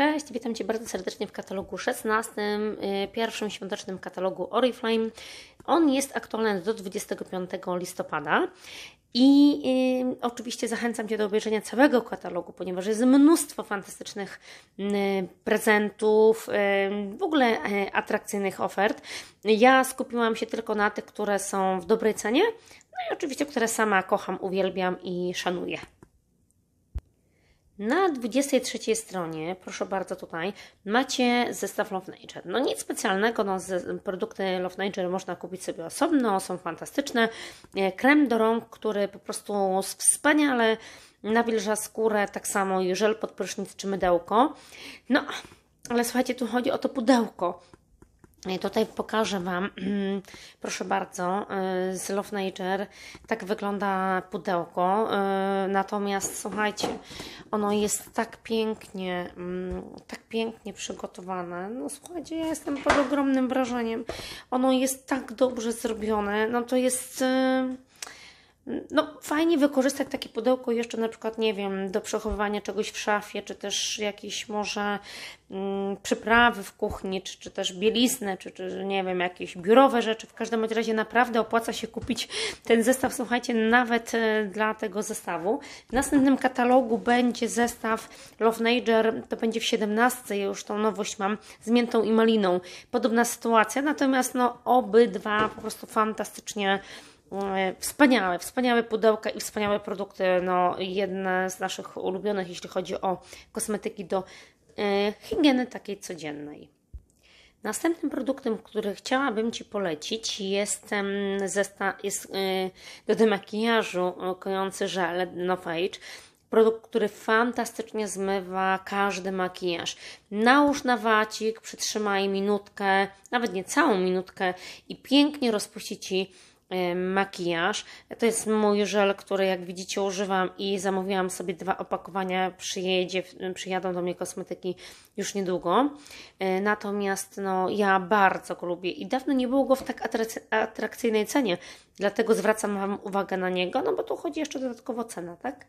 Cześć, witam Cię bardzo serdecznie w katalogu 16, y, pierwszym świątecznym katalogu Oriflame. On jest aktualny do 25 listopada i y, oczywiście zachęcam Cię do obejrzenia całego katalogu, ponieważ jest mnóstwo fantastycznych y, prezentów, y, w ogóle y, atrakcyjnych ofert. Ja skupiłam się tylko na tych, które są w dobrej cenie, no i oczywiście, które sama kocham, uwielbiam i szanuję. Na 23 stronie, proszę bardzo tutaj, macie zestaw Love Nature. No nic specjalnego, no, produkty Love Nature można kupić sobie osobno, są fantastyczne. E, krem do rąk, który po prostu wspaniale nawilża skórę, tak samo i żel pod prysznic czy mydełko. No, ale słuchajcie, tu chodzi o to pudełko. E, tutaj pokażę Wam, proszę bardzo, e, z Love Nature. Tak wygląda pudełko. E, natomiast słuchajcie, ono jest tak pięknie, mm, tak pięknie przygotowane. No słuchajcie, ja jestem pod ogromnym wrażeniem. Ono jest tak dobrze zrobione. No to jest no, fajnie wykorzystać takie pudełko jeszcze na przykład, nie wiem, do przechowywania czegoś w szafie, czy też jakieś może mm, przyprawy w kuchni, czy, czy też bieliznę, czy, czy nie wiem, jakieś biurowe rzeczy. W każdym razie naprawdę opłaca się kupić ten zestaw, słuchajcie, nawet e, dla tego zestawu. W następnym katalogu będzie zestaw Love Nature, to będzie w 17, ja już tą nowość mam, z miętą i maliną. Podobna sytuacja, natomiast no obydwa po prostu fantastycznie E, wspaniałe, wspaniałe pudełka i wspaniałe produkty. No, jedne z naszych ulubionych, jeśli chodzi o kosmetyki do e, higieny takiej codziennej. Następnym produktem, który chciałabym Ci polecić, jest, jest e, do demakijażu kojący żel No Fage. Produkt, który fantastycznie zmywa każdy makijaż. Nałóż na wacik, przytrzymaj minutkę, nawet nie całą minutkę i pięknie rozpuści Ci makijaż. To jest mój żel, który jak widzicie używam i zamówiłam sobie dwa opakowania, przyjedzie, przyjadą do mnie kosmetyki już niedługo. E, natomiast no, ja bardzo go lubię i dawno nie było go w tak atrakcyjnej cenie, dlatego zwracam Wam uwagę na niego, no bo tu chodzi jeszcze dodatkowo cena, tak?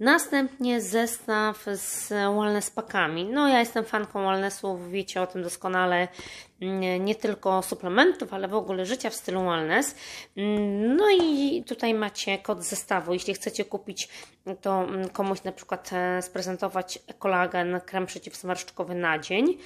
Następnie zestaw z wellness packami. No ja jestem fanką wellnessów, wiecie o tym doskonale, mm, nie tylko suplementów, ale w ogóle życia w stylu wellness. Mm, no i tutaj macie kod zestawu. Jeśli chcecie kupić, to mm, komuś na przykład e, sprezentować kolagen, krem przeciwsmarszczkowy na dzień.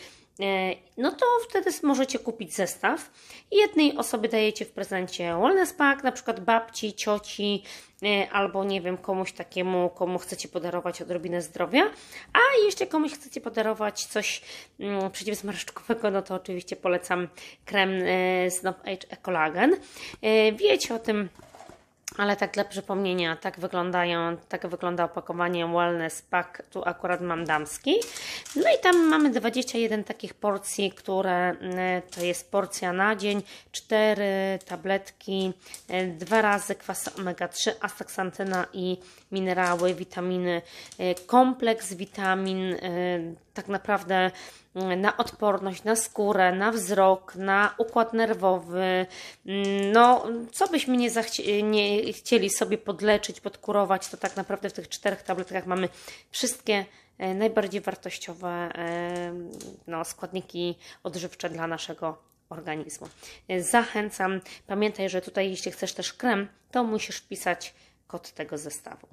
E, no to wtedy możecie kupić zestaw i jednej osobie dajecie w prezencie wellness pack, na przykład babci, cioci e, albo nie wiem, komuś takiemu, komu chcecie podarować odrobinę zdrowia, a jeszcze komuś chcecie podarować coś mm, przeciwzmarszczkowego, no to oczywiście polecam krem z e, Age Ecolagen. Wiecie o tym ale tak dla przypomnienia, tak, wyglądają, tak wygląda opakowanie Wellness Pack, tu akurat mam damski. No i tam mamy 21 takich porcji, które mm, to jest porcja na dzień, 4 tabletki, 2 mm, razy kwas omega-3, astaksantyna i minerały, witaminy, y, kompleks witamin, y, tak naprawdę mm, na odporność, na skórę, na wzrok, na układ nerwowy. Mm, no, co byśmy nie, nie chcieli sobie podleczyć, podkurować, to tak naprawdę w tych czterech tabletkach mamy wszystkie e, najbardziej wartościowe e, no, składniki odżywcze dla naszego organizmu. E, zachęcam. Pamiętaj, że tutaj jeśli chcesz też krem, to musisz wpisać kod tego zestawu.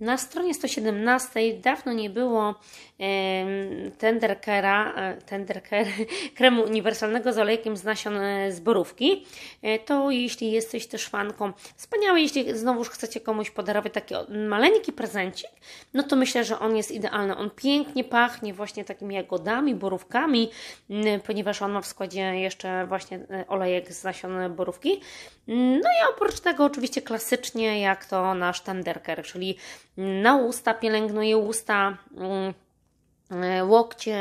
Na stronie 117 dawno nie było tenderkera, e, tenderker, kremu uniwersalnego z olejkiem z nasion e, z borówki. E, to jeśli jesteś też fanką, wspaniałe, jeśli znowuż chcecie komuś podarować taki maleńki prezencik, no to myślę, że on jest idealny. On pięknie pachnie właśnie takimi jagodami, borówkami, ponieważ on ma w składzie jeszcze właśnie olejek z nasion borówki. No i oprócz tego oczywiście klasycznie jak to nasz tenderker, czyli na usta, pielęgnuje usta, mm, e, łokcie,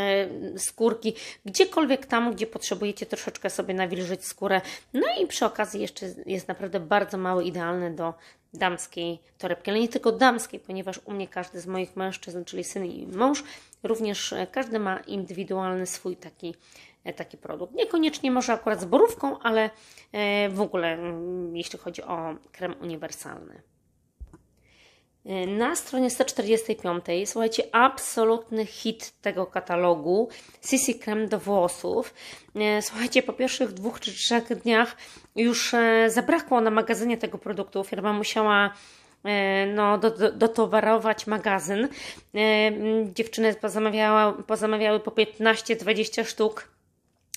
skórki, gdziekolwiek tam, gdzie potrzebujecie troszeczkę sobie nawilżyć skórę. No i przy okazji jeszcze jest naprawdę bardzo mały, idealny do damskiej torebki, ale nie tylko damskiej, ponieważ u mnie każdy z moich mężczyzn, czyli syn i mąż, również każdy ma indywidualny swój taki E, taki produkt. Niekoniecznie może akurat z borówką, ale e, w ogóle jeśli chodzi o krem uniwersalny. E, na stronie 145, słuchajcie, absolutny hit tego katalogu, CC krem do włosów. Słuchajcie, po pierwszych dwóch czy trzech dniach już zabrakło na magazynie tego produktu. Firma musiała no, dotowarować do, do magazyn. Dziewczyny pozamawiały, pozamawiały po 15-20 sztuk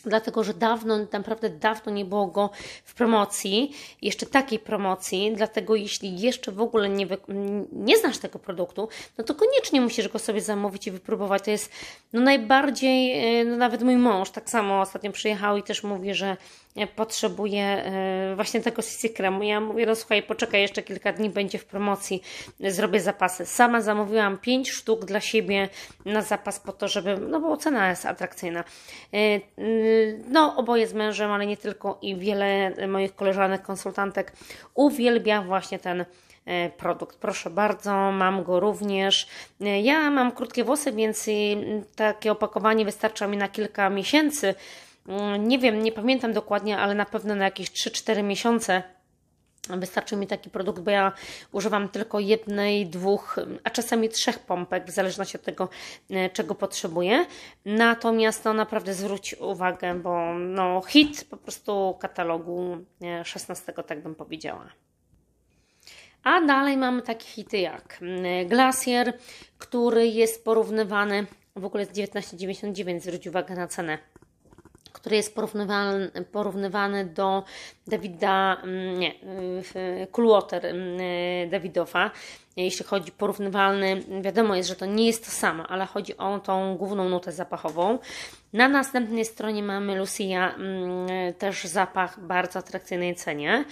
dlatego że dawno, naprawdę dawno nie było go w promocji, jeszcze takiej promocji, dlatego jeśli jeszcze w ogóle nie, nie znasz tego produktu, no to koniecznie musisz go sobie zamówić i wypróbować. To jest no najbardziej, e, no nawet mój mąż tak samo ostatnio przyjechał i też mówi, że potrzebuję e, właśnie tego CC kremu. Ja mówię, no słuchaj, poczekaj jeszcze kilka dni, będzie w promocji, zrobię zapasy. Sama zamówiłam 5 sztuk dla siebie na zapas po to, żeby, no bo cena jest atrakcyjna. E, no, oboje z mężem, ale nie tylko i wiele moich koleżanek, konsultantek uwielbia właśnie ten e, produkt. Proszę bardzo, mam go również. Ja mam krótkie włosy, więc takie opakowanie wystarcza mi na kilka miesięcy Mm, nie wiem, nie pamiętam dokładnie, ale na pewno na jakieś 3-4 miesiące Wystarczy mi taki produkt, bo ja używam tylko jednej, dwóch, a czasami trzech pompek, w zależności od tego, e, czego potrzebuję. Natomiast no, naprawdę zwróć uwagę, bo no, hit po prostu katalogu 16, e, tak bym powiedziała. A dalej mamy takie hity jak mm, Glacier, który jest porównywany w ogóle z 19,99, zwróć uwagę na cenę który jest porównywany, porównywany do Dawida, mm, nie, Kluoter mm, Dawidowa. Jeśli chodzi porównywalny, wiadomo jest, że to nie jest to samo, ale chodzi o tą główną nutę zapachową. Na następnej stronie mamy Lucia, mm, też zapach bardzo atrakcyjnej cenie.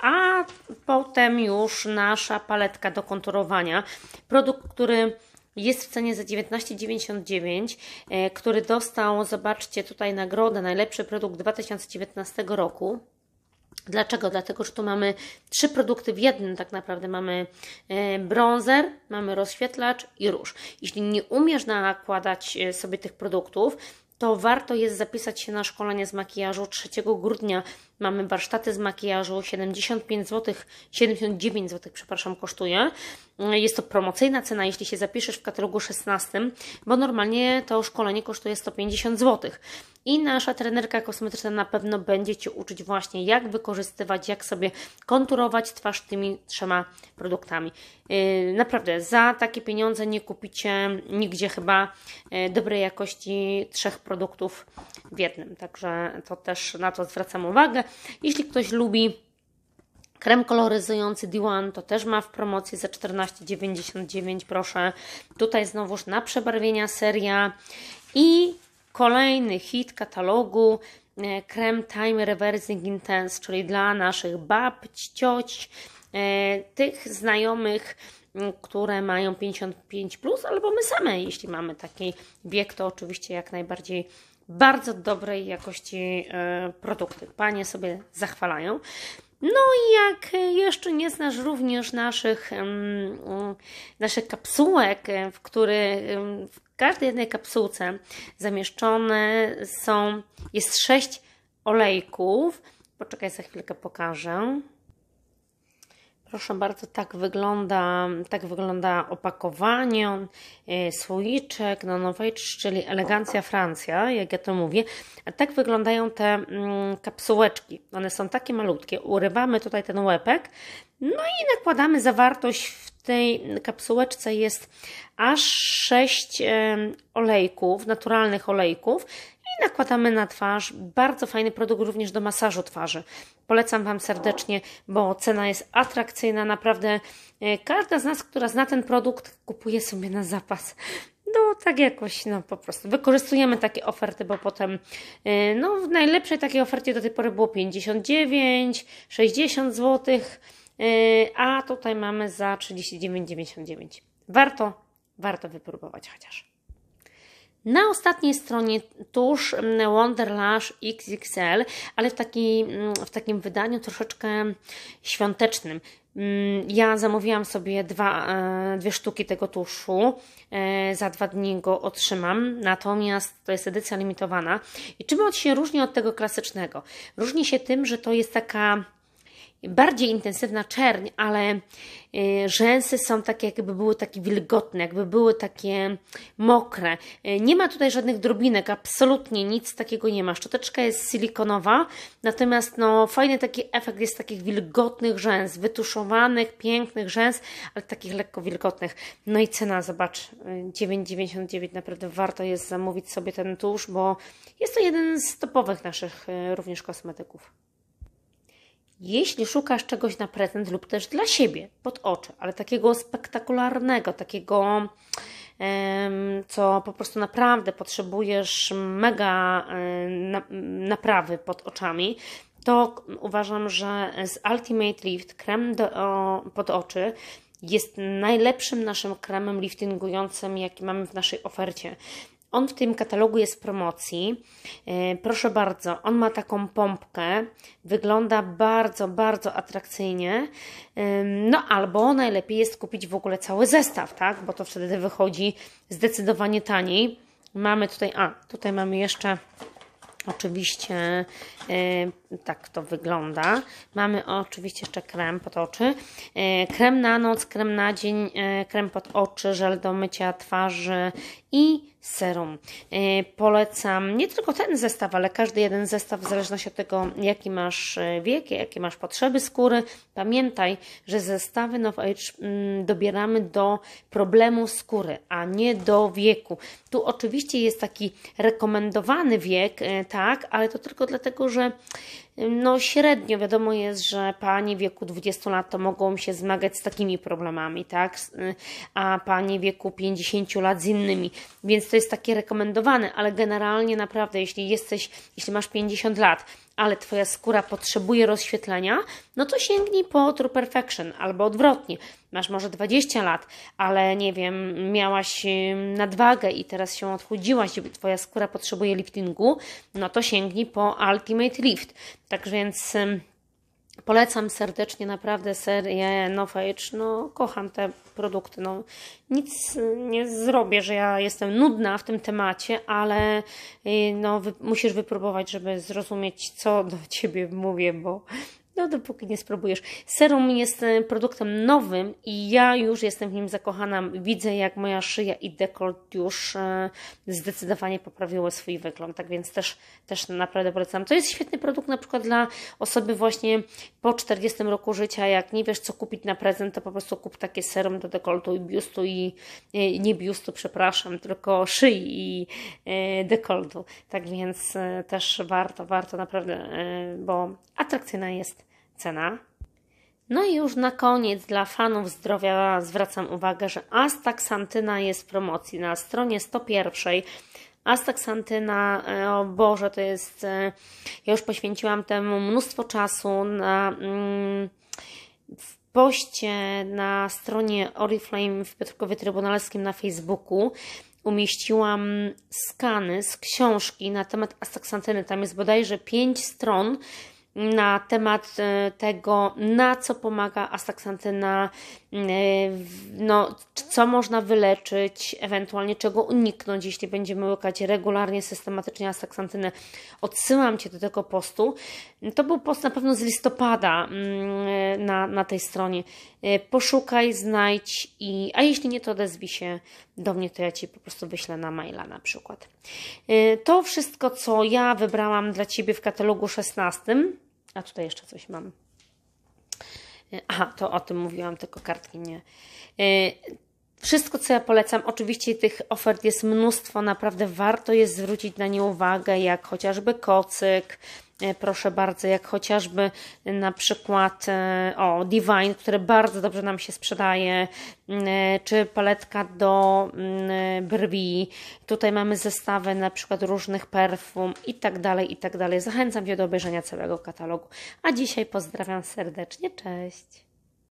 A potem już nasza paletka do konturowania. Produkt, który jest w cenie za 19,99, e, który dostał, zobaczcie tutaj nagrodę, najlepszy produkt 2019 roku. Dlaczego? Dlatego, że tu mamy trzy produkty w jednym tak naprawdę. Mamy e, bronzer, mamy rozświetlacz i róż. Jeśli nie umiesz nakładać e, sobie tych produktów, to warto jest zapisać się na szkolenie z makijażu 3 grudnia Mamy warsztaty z makijażu 75 zł, 79 zł, przepraszam, kosztuje. Jest to promocyjna cena, jeśli się zapiszesz w katalogu 16, bo normalnie to szkolenie kosztuje 150 zł. I nasza trenerka kosmetyczna na pewno będzie Cię uczyć właśnie, jak wykorzystywać, jak sobie konturować twarz tymi trzema produktami. Yy, naprawdę, za takie pieniądze nie kupicie nigdzie chyba yy, dobrej jakości trzech produktów w jednym. Także to też na to zwracam uwagę jeśli ktoś lubi Krem koloryzujący D1, to też ma w promocji za 14,99 proszę. Tutaj znowuż na przebarwienia seria i kolejny hit katalogu e, krem Time Reversing Intense, czyli dla naszych babć, cioć, e, tych znajomych, które mają 55 plus, albo my same, jeśli mamy taki wiek, to oczywiście jak najbardziej bardzo dobrej jakości e, produkty. Panie sobie zachwalają. No i jak jeszcze nie znasz również naszych, mm, naszych kapsułek, e, w których w każdej jednej kapsułce zamieszczone są, jest sześć olejków. Poczekaj, za chwilkę pokażę. Proszę bardzo, tak wygląda, tak wygląda opakowanie, e, słoiczek na Nowejcz, czyli elegancja Francja, jak ja to mówię. A tak wyglądają te mm, kapsułeczki. One są takie malutkie. Urywamy tutaj ten łepek, no i nakładamy zawartość w tej kapsułeczce jest aż 6 olejków, naturalnych olejków i nakładamy na twarz. Bardzo fajny produkt również do masażu twarzy. Polecam Wam serdecznie, bo cena jest atrakcyjna. Naprawdę e, każda z nas, która zna ten produkt, kupuje sobie na zapas no tak jakoś, no po prostu wykorzystujemy takie oferty, bo potem e, no w najlepszej takiej ofercie do tej pory było 59, 60 zł, a tutaj mamy za 39,99. Warto, warto wypróbować chociaż. Na ostatniej stronie tuż mm, Wonderlash XXL, ale w, taki, mm, w takim wydaniu troszeczkę świątecznym. Mm, ja zamówiłam sobie dwa, e, dwie sztuki tego tuszu, e, za dwa dni go otrzymam, natomiast to jest edycja limitowana. I czym on się różni od tego klasycznego? Różni się tym, że to jest taka bardziej intensywna czerń, ale y, rzęsy są takie, jakby były takie wilgotne, jakby były takie mokre. Y, nie ma tutaj żadnych drobinek, absolutnie nic takiego nie ma. Szczoteczka jest silikonowa, natomiast no, fajny taki efekt jest takich wilgotnych rzęs, wytuszowanych, pięknych rzęs, ale takich lekko wilgotnych. No i cena, zobacz, 9,99 y, naprawdę warto jest zamówić sobie ten tusz, bo jest to jeden z topowych naszych również kosmetyków. Jeśli szukasz czegoś na prezent lub też dla siebie, pod oczy, ale takiego spektakularnego, takiego, co po prostu naprawdę potrzebujesz mega naprawy pod oczami, to uważam, że z Ultimate Lift krem do, pod oczy jest najlepszym naszym kremem liftingującym, jaki mamy w naszej ofercie. On w tym katalogu jest w promocji. E, proszę bardzo, on ma taką pompkę, wygląda bardzo, bardzo atrakcyjnie. E, no albo najlepiej jest kupić w ogóle cały zestaw, tak? Bo to wtedy wychodzi zdecydowanie taniej. Mamy tutaj, a tutaj mamy jeszcze oczywiście e, tak to wygląda. Mamy oczywiście jeszcze krem pod oczy. E, krem na noc, krem na dzień, e, krem pod oczy, żel do mycia twarzy i serum. E, polecam nie tylko ten zestaw, ale każdy jeden zestaw w zależności od tego, jaki masz wiek, jakie masz potrzeby skóry. Pamiętaj, że zestawy Now Age mm, dobieramy do problemu skóry, a nie do wieku. Tu oczywiście jest taki rekomendowany wiek, tak, ale to tylko dlatego, że no średnio wiadomo jest, że pani w wieku 20 lat to mogą się zmagać z takimi problemami, tak? Y, a pani w wieku 50 lat z innymi. Więc to jest takie rekomendowane, ale generalnie naprawdę, jeśli jesteś, jeśli masz 50 lat, ale Twoja skóra potrzebuje rozświetlenia, no to sięgnij po True Perfection albo odwrotnie. Masz może 20 lat, ale nie wiem, miałaś nadwagę i teraz się odchudziłaś, Twoja skóra potrzebuje liftingu, no to sięgnij po Ultimate Lift. Tak więc Polecam serdecznie naprawdę serię Nofage. No, kocham te produkty. No, nic nie zrobię, że ja jestem nudna w tym temacie, ale y, no, wy musisz wypróbować, żeby zrozumieć, co do ciebie mówię, bo no dopóki nie spróbujesz. Serum jest e, produktem nowym i ja już jestem w nim zakochana. Widzę, jak moja szyja i dekolt już e, zdecydowanie poprawiły swój wygląd, tak więc też, też naprawdę polecam. To jest świetny produkt na przykład dla osoby właśnie po 40 roku życia, jak nie wiesz, co kupić na prezent, to po prostu kup takie serum do dekoltu i biustu i e, nie biustu, przepraszam, tylko szyi i dekoltu. Tak więc też warto, warto naprawdę, bo atrakcyjna jest cena. No i już na koniec dla fanów zdrowia zwracam uwagę, że Astaxantyna jest w promocji na stronie 101. Astaxantyna, e, o Boże, to jest, e, ja już poświęciłam temu mnóstwo czasu na, mm, w poście na stronie Oriflame w Piotrkowie Trybunalskim na Facebooku umieściłam skany z książki na temat Astaxantyny. Tam jest bodajże 5 stron, na temat e, tego, na co pomaga astaksantyna, e, no, co można wyleczyć, ewentualnie czego uniknąć, jeśli będziemy łykać regularnie, systematycznie astaksantynę. Odsyłam Cię do tego postu. To był post na pewno z listopada mm, na, na tej stronie. E, poszukaj, znajdź i, a jeśli nie, to odezwij się do mnie, to ja Ci po prostu wyślę na maila na przykład. To wszystko, co ja wybrałam dla Ciebie w katalogu 16. A tutaj jeszcze coś mam. E, aha, to o tym mówiłam, tylko kartki nie. E, wszystko, co ja polecam, oczywiście tych ofert jest mnóstwo, naprawdę warto jest zwrócić na nie uwagę, jak chociażby kocyk, E, proszę bardzo, jak chociażby na przykład e, o Divine, które bardzo dobrze nam się sprzedaje, mm, e, czy paletka do mm, brwi. Tutaj mamy zestawy na przykład różnych perfum i tak dalej, i tak dalej. Zachęcam Cię do obejrzenia całego katalogu. A dzisiaj pozdrawiam serdecznie, cześć!